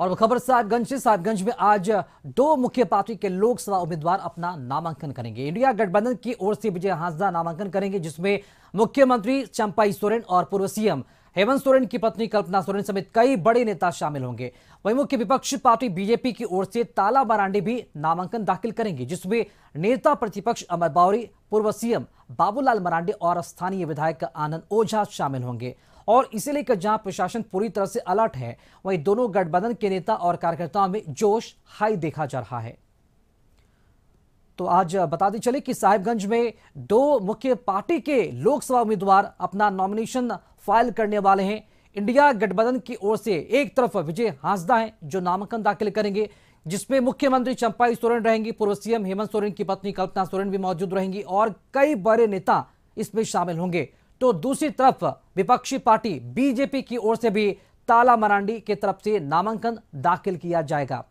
और खबर साहबगंज से साहबगंज में आज दो मुख्य पार्टी के लोकसभा उम्मीदवार अपना नामांकन करेंगे इंडिया गठबंधन की ओर से विजय हांसदा नामांकन करेंगे जिसमें मुख्यमंत्री चंपाई सोरेन और पूर्व सीएम हेमंत सोरेन की पत्नी कल्पना सोरेन समेत कई बड़े नेता शामिल होंगे वहीं मुख्य विपक्ष पार्टी बीजेपी की ओर से ताला मरांडी भी नामांकन दाखिल करेंगे जिसमें नेता प्रतिपक्ष अमर बावरी पूर्व सीएम बाबूलाल मरांडी और स्थानीय विधायक आनंद ओझा शामिल होंगे और इसे लेकर जहां प्रशासन पूरी तरह से अलर्ट है वहीं दोनों गठबंधन के नेता और कार्यकर्ताओं में जोश हाई देखा जा रहा है तो आज बता दी चले कि साहिबगंज में दो मुख्य पार्टी के लोकसभा उम्मीदवार अपना नॉमिनेशन फाइल करने वाले हैं इंडिया गठबंधन की ओर से एक तरफ विजय हांसदा हैं जो नामांकन दाखिल करेंगे जिसमें मुख्यमंत्री चंपाई सोरेन रहेंगी पूर्व सीएम हेमंत सोरेन की पत्नी कल्पना सोरेन भी मौजूद रहेंगी और कई बड़े नेता इसमें शामिल होंगे तो दूसरी तरफ विपक्षी पार्टी बीजेपी की ओर से भी ताला मरांडी की तरफ से नामांकन दाखिल किया जाएगा